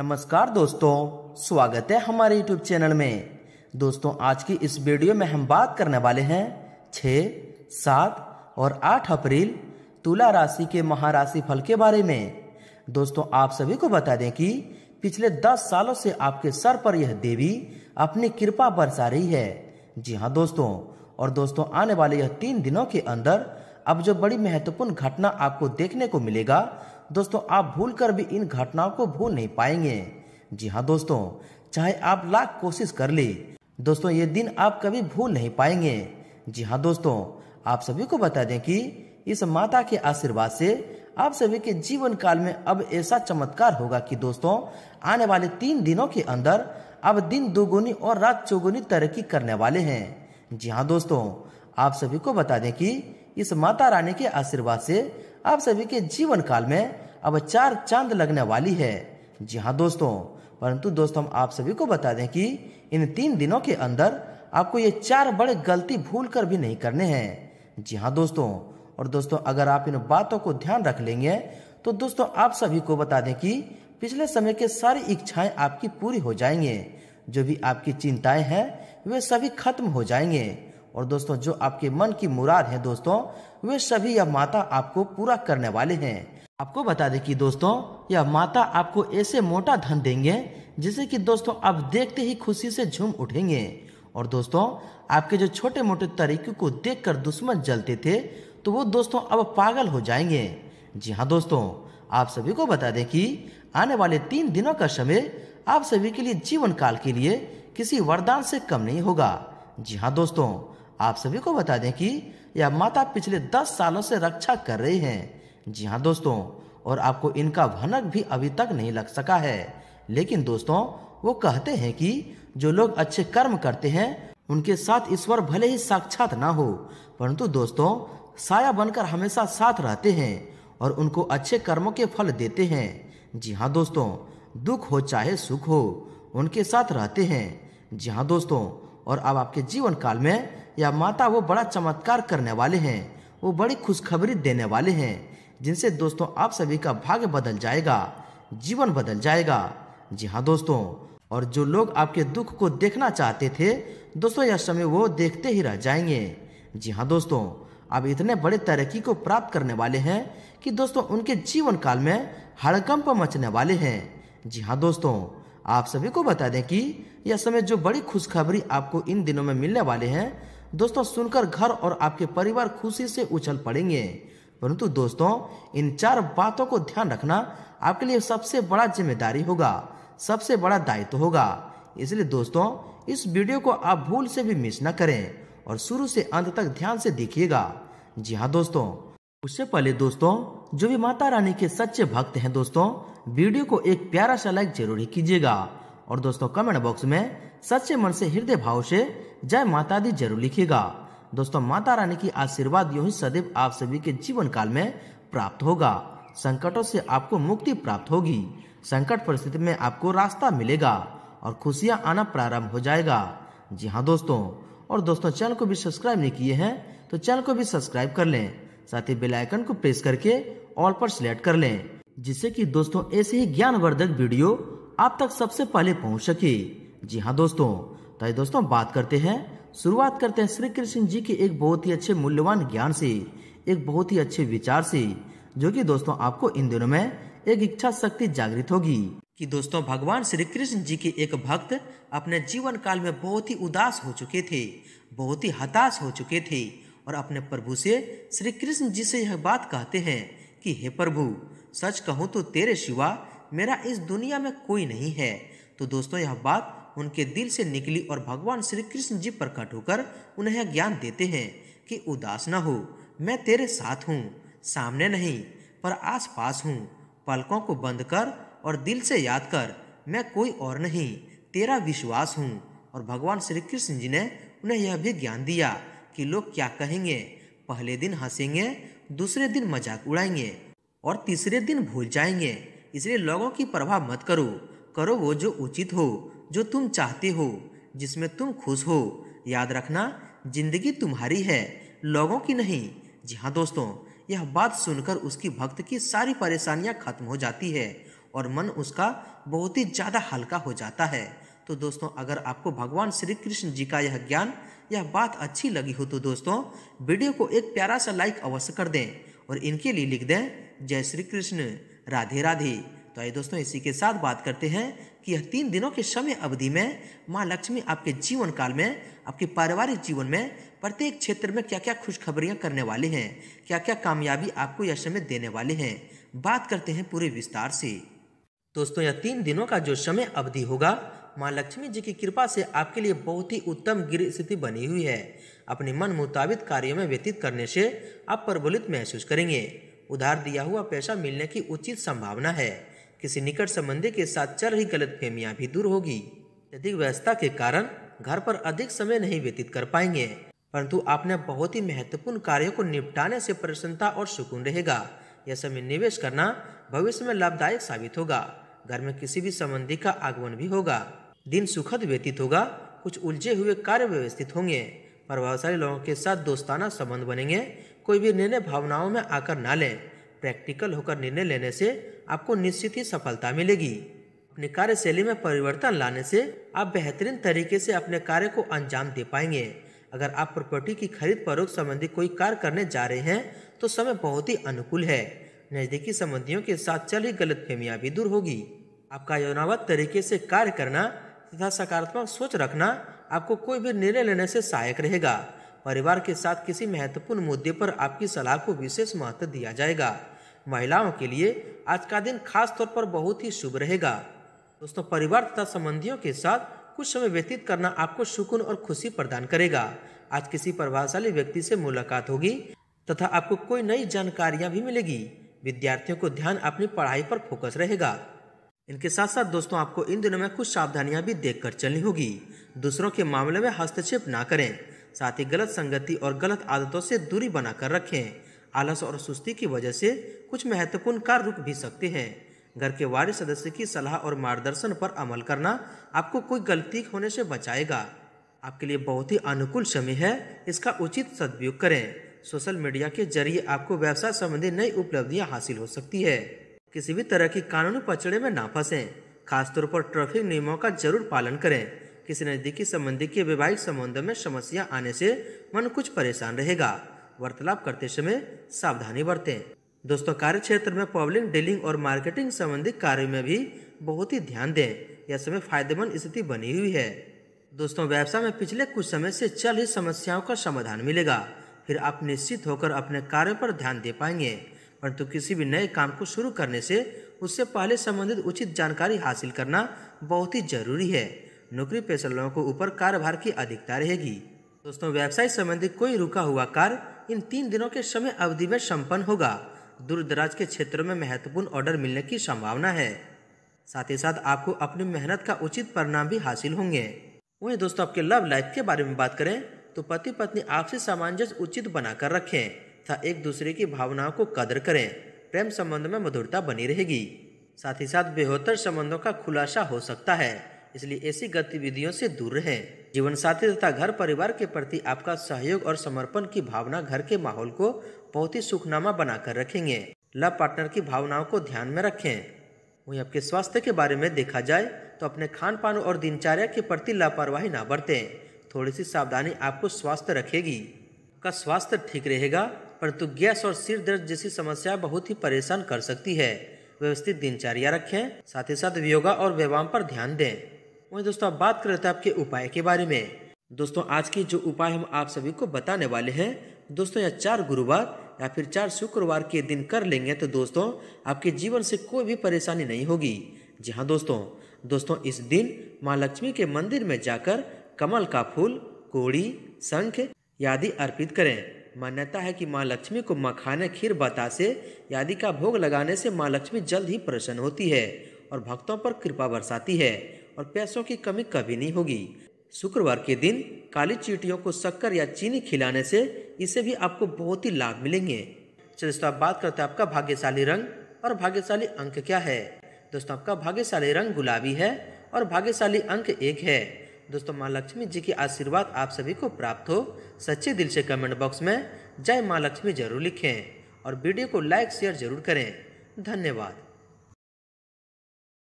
नमस्कार दोस्तों स्वागत है हमारे YouTube चैनल में दोस्तों आज की इस वीडियो में हम बात करने वाले हैं छ सात और आठ अप्रैल तुला राशि के महाराशि फल के बारे में दोस्तों आप सभी को बता दें कि पिछले दस सालों से आपके सर पर यह देवी अपनी कृपा बरसा रही है जी हाँ दोस्तों और दोस्तों आने वाले यह तीन दिनों के अंदर अब जो बड़ी महत्वपूर्ण घटना आपको देखने को मिलेगा दोस्तों आप भूल कर भी इन घटनाओं को भूल नहीं पाएंगे जी हाँ दोस्तों चाहे आप लाख कोशिश कर ले दोस्तों ये दिन आप कभी भूल नहीं पाएंगे जी हाँ दोस्तों आप सभी को बता दें कि इस माता के आशीर्वाद से आप सभी के जीवन काल में अब ऐसा चमत्कार होगा कि दोस्तों आने वाले तीन दिनों के अंदर अब दिन दोगुनी और रात चौगुनी तरक्की करने वाले हैं जी हाँ दोस्तों आप सभी को बता दें कि इस माता रानी के आशीर्वाद से आप सभी के जीवन काल में अब चार चांद लगने वाली है जी हाँ दोस्तों परंतु दोस्तों हम आप सभी को बता दें कि इन तीन दिनों के अंदर आपको ये चार बड़े गलती भूल कर भी नहीं करने हैं जी हाँ दोस्तों और दोस्तों अगर आप इन बातों को ध्यान रख लेंगे तो दोस्तों आप सभी को बता दें कि पिछले समय के सारी इच्छाएं आपकी पूरी हो जाएंगे जो भी आपकी चिंताएं हैं वे सभी खत्म हो जाएंगे और दोस्तों जो आपके मन की मुराद है दोस्तों वे सभी या माता आपको पूरा करने वाले हैं आपको बता दें कि दोस्तों यह माता आपको ऐसे मोटा धन देंगे जिसे कि दोस्तों आप देखते ही खुशी से झूम उठेंगे और दोस्तों आपके जो छोटे मोटे तरीके को देखकर दुश्मन जलते थे तो वो दोस्तों अब पागल हो जाएंगे जी हाँ दोस्तों आप सभी को बता दें कि आने वाले तीन दिनों का समय आप सभी के लिए जीवन काल के लिए किसी वरदान से कम नहीं होगा जी हाँ दोस्तों आप सभी को बता दें कि यह माता पिछले दस सालों से रक्षा कर रही हैं जी हाँ दोस्तों और आपको इनका भनक भी अभी तक नहीं लग सका है लेकिन दोस्तों वो कहते हैं कि जो लोग अच्छे कर्म करते हैं उनके साथ ईश्वर भले ही साक्षात ना हो परंतु दोस्तों साया बनकर हमेशा साथ रहते हैं और उनको अच्छे कर्मों के फल देते हैं जी हाँ दोस्तों दुख हो चाहे सुख हो उनके साथ रहते हैं जी हाँ दोस्तों और अब आपके जीवन काल में या माता वो बड़ा चमत्कार करने वाले हैं वो बड़ी खुशखबरी देने वाले हैं जिनसे दोस्तों आप सभी का भाग्य बदल जाएगा जीवन बदल जाएगा जी हाँ दोस्तों और जो लोग आपके दुख को देखना चाहते थे दोस्तों यह समय वो देखते ही रह जाएंगे जी हाँ दोस्तों आप इतने बड़े तरक्की को प्राप्त करने वाले हैं कि दोस्तों उनके जीवन काल में हड़कंप मचने वाले हैं जी हाँ दोस्तों आप सभी को बता दें कि यह समय जो बड़ी खुशखबरी आपको इन दिनों में मिलने वाले हैं दोस्तों सुनकर घर और आपके परिवार खुशी से उछल पड़ेंगे परंतु दोस्तों इन चार बातों को ध्यान रखना आपके लिए सबसे बड़ा जिम्मेदारी होगा सबसे बड़ा दायित्व होगा इसलिए दोस्तों इस वीडियो को आप भूल से भी मिस ना करें और शुरू से अंत तक ध्यान से देखिएगा जी हाँ दोस्तों उससे पहले दोस्तों जो भी माता रानी के सच्चे भक्त हैं दोस्तों वीडियो को एक प्यारा सा लाइक जरूर कीजिएगा और दोस्तों कमेंट बॉक्स में सच्चे मन से हृदय भाव से जय माता दी जरूर लिखिएगा दोस्तों माता रानी की आशीर्वाद यो ही सदैव आप सभी के जीवन काल में प्राप्त होगा संकटों से आपको मुक्ति प्राप्त होगी संकट परिस्थिति में आपको रास्ता मिलेगा और खुशियां आना प्रारंभ हो जाएगा जी हाँ दोस्तों और दोस्तों चैनल को भी सब्सक्राइब नहीं किए हैं तो चैनल को भी सब्सक्राइब कर लें साथ ही बेलाइकन को प्रेस करके ऑल पर सिलेक्ट कर लें जिससे कि दोस्तों ऐसे ही ज्ञानवर्धक वीडियो आप तक सबसे पहले पहुंच सके जी हाँ दोस्तों तो दोस्तों बात करते हैं शुरुआत करते हैं श्री कृष्ण जी के एक बहुत ही अच्छे मूल्यवान ज्ञान से एक बहुत ही अच्छे विचार से जो कि दोस्तों आपको इन दिनों में एक इच्छा शक्ति जागृत होगी कि दोस्तों भगवान श्री कृष्ण जी के एक भक्त अपने जीवन काल में बहुत ही उदास हो चुके थे बहुत ही हताश हो चुके थे और अपने प्रभु से श्री कृष्ण जी से यह बात कहते हैं कि हे प्रभु सच कहूँ तो तेरे शिवा मेरा इस दुनिया में कोई नहीं है तो दोस्तों यह बात उनके दिल से निकली और भगवान श्री कृष्ण जी प्रकट होकर उन्हें ज्ञान देते हैं कि उदास न हो मैं तेरे साथ हूँ सामने नहीं पर आस पास हूँ पलकों को बंद कर और दिल से याद कर मैं कोई और नहीं तेरा विश्वास हूँ और भगवान श्री कृष्ण जी ने उन्हें यह भी ज्ञान दिया कि लोग क्या कहेंगे पहले दिन हंसेंगे दूसरे दिन मजाक उड़ाएंगे और तीसरे दिन भूल जाएंगे इसलिए लोगों की परवाह मत करो करो वो जो उचित हो जो तुम चाहते हो जिसमें तुम खुश हो याद रखना जिंदगी तुम्हारी है लोगों की नहीं जी हाँ दोस्तों यह बात सुनकर उसकी भक्त की सारी परेशानियाँ खत्म हो जाती है और मन उसका बहुत ही ज़्यादा हल्का हो जाता है तो दोस्तों अगर आपको भगवान श्री कृष्ण जी का यह ज्ञान यह बात अच्छी लगी हो तो दोस्तों वीडियो को एक प्यारा सा लाइक अवश्य कर दें और इनके लिए लिख दें जय श्री कृष्ण राधे राधे तो आइए दोस्तों इसी के साथ बात करते हैं कि यह तीन दिनों के समय अवधि में माँ लक्ष्मी आपके जीवन काल में आपके पारिवारिक जीवन में प्रत्येक क्षेत्र में क्या क्या खुशखबरियाँ करने वाले हैं क्या क्या कामयाबी आपको यह समय देने वाले हैं बात करते हैं पूरे विस्तार से दोस्तों यह तीन दिनों का जो समय अवधि होगा माँ लक्ष्मी जी की कृपा से आपके लिए बहुत ही उत्तम गिर स्थिति बनी हुई है अपने मन मुताबिक कार्यों में व्यतीत करने से आप प्रबलित महसूस करेंगे उधार दिया हुआ पैसा मिलने की उचित संभावना है किसी निकट संबंधी के साथ चल रही गलत फेमिया भी दूर होगी अधिक व्यवस्था के कारण घर पर अधिक समय नहीं व्यतीत कर पाएंगे परंतु आपने बहुत ही महत्वपूर्ण कार्यों को निपटाने से प्रसन्नता और सुकून रहेगा यह समय निवेश करना भविष्य में लाभदायक साबित होगा घर में किसी भी संबंधी का आगमन भी होगा दिन सुखद व्यतीत होगा कुछ उलझे हुए कार्य व्यवस्थित होंगे प्रभावशाली लोगों के साथ दोस्ताना संबंध बनेंगे कोई भी निर्णय भावनाओं में आकर ना लें प्रैक्टिकल होकर निर्णय लेने से आपको निश्चित ही सफलता मिलेगी अपनी कार्यशैली में परिवर्तन लाने से आप बेहतरीन तरीके से अपने कार्य को अंजाम दे पाएंगे अगर आप प्रॉपर्टी की खरीद फरोख्त संबंधी कोई कार्य करने जा रहे हैं तो समय बहुत ही अनुकूल है नज़दीकी संबंधियों के साथ चल रही गलत फहमियाँ भी दूर होगी आपका योजनाबद्ध तरीके से कार्य करना तथा सकारात्मक सोच रखना आपको कोई भी निर्णय लेने से सहायक रहेगा परिवार के साथ किसी महत्वपूर्ण मुद्दे पर आपकी सलाह को विशेष महत्व दिया जाएगा महिलाओं के लिए आज का दिन खास तौर पर बहुत ही शुभ रहेगा दोस्तों परिवार तथा संबंधियों के साथ कुछ समय व्यतीत करना आपको सुकून और खुशी प्रदान करेगा आज किसी प्रभावशाली व्यक्ति से मुलाकात होगी तथा आपको कोई नई जानकारियां भी मिलेगी विद्यार्थियों को ध्यान अपनी पढ़ाई पर फोकस रहेगा इनके साथ साथ दोस्तों आपको इन दिनों में कुछ सावधानियां भी देखकर चलनी होगी दूसरों के मामले में हस्तक्षेप ना करें साथ ही गलत संगति और गलत आदतों से दूरी बनाकर रखें आलस और सुस्ती की वजह से कुछ महत्वपूर्ण कार्य रुक भी सकते हैं घर के वार्य सदस्य की सलाह और मार्गदर्शन पर अमल करना आपको कोई गलती होने से बचाएगा आपके लिए बहुत ही अनुकूल समय है इसका उचित सदुपयोग करें सोशल मीडिया के जरिए आपको व्यवसाय संबंधी नई उपलब्धियां हासिल हो सकती है किसी भी तरह की कानूनी पचड़े में ना फंसे खासतौर पर ट्रैफिक नियमों का जरूर पालन करें किसी नज़दीकी संबंधी के वैवाहिक संबंध में समस्या आने से मन कुछ परेशान रहेगा वार्तालाप करते समय सावधानी बरतें दोस्तों कार्य क्षेत्र में पब्लिक डीलिंग और मार्केटिंग संबंधी कार्य में भी बहुत ही ध्यान दें यह समय फायदेमंद स्थिति बनी हुई है दोस्तों व्यवसाय में पिछले कुछ समय से चल रही समस्याओं का समाधान मिलेगा फिर आप निश्चित होकर अपने कार्य पर ध्यान दे पाएंगे परंतु किसी भी नए काम को शुरू करने से उससे पहले संबंधित उचित जानकारी हासिल करना बहुत ही जरूरी है नौकरी पेशा लोगों को ऊपर कार्यभार की अधिकता रहेगी दोस्तों व्यवसाय संबंधी कोई रुका हुआ कार्य इन तीन दिनों के समय अवधि में संपन्न होगा दूर दराज के क्षेत्रों में महत्वपूर्ण ऑर्डर मिलने की संभावना है साथ ही साथ आपको अपनी मेहनत का उचित परिणाम भी हासिल होंगे वहीं दोस्तों आपके लव लाइफ के बारे में बात करें तो पति पत्नी आपसी सामंजस्य उचित बनाकर रखें तथा एक दूसरे की भावनाओं को कदर करें प्रेम संबंध में मधुरता बनी रहेगी साथ ही साथ बेहतर संबंधों का खुलासा हो सकता है इसलिए ऐसी गतिविधियों से दूर रहें जीवन साथी तथा घर परिवार के प्रति आपका सहयोग और समर्पण की भावना घर के माहौल को बहुत ही सुखनामा बनाकर रखेंगे लव पार्टनर की भावनाओं को ध्यान में रखें वहीं आपके स्वास्थ्य के बारे में देखा जाए तो अपने खान पान और दिनचर्या के प्रति लापरवाही ना बरतें थोड़ी सी सावधानी आपको स्वास्थ्य रखेगी आपका स्वास्थ्य ठीक रहेगा परंतु गैस और सिर दर्द जैसी समस्या बहुत ही परेशान कर सकती है व्यवस्थित दिनचर्या रखें साथ ही साथ योगा और व्यायाम पर ध्यान दें वहीं दोस्तों आप बात कर रहे थे आपके उपाय के बारे में दोस्तों आज की जो उपाय हम आप सभी को बताने वाले हैं दोस्तों या चार गुरुवार या फिर चार शुक्रवार के दिन कर लेंगे तो दोस्तों आपके जीवन से कोई भी परेशानी नहीं होगी जी हाँ दोस्तों दोस्तों इस दिन माँ लक्ष्मी के मंदिर में जाकर कमल का फूल कोड़ी शंख आदि अर्पित करें मान्यता है कि माँ लक्ष्मी को मखाने खीर बतासे आदि का भोग लगाने से माँ लक्ष्मी जल्द ही प्रसन्न होती है और भक्तों पर कृपा बरसाती है और पैसों की कमी कभी नहीं होगी शुक्रवार के दिन काली चीटियों को शक्कर या चीनी खिलाने से इसे भी आपको बहुत ही लाभ मिलेंगे चलिए दोस्तों आप बात करते हैं आपका भाग्यशाली रंग और भाग्यशाली अंक क्या है दोस्तों आपका भाग्यशाली रंग गुलाबी है और भाग्यशाली अंक एक है दोस्तों माँ लक्ष्मी जी की आशीर्वाद आप सभी को प्राप्त हो सच्चे दिल से कमेंट बॉक्स में जय माँ लक्ष्मी जरूर लिखें और वीडियो को लाइक शेयर जरूर करें धन्यवाद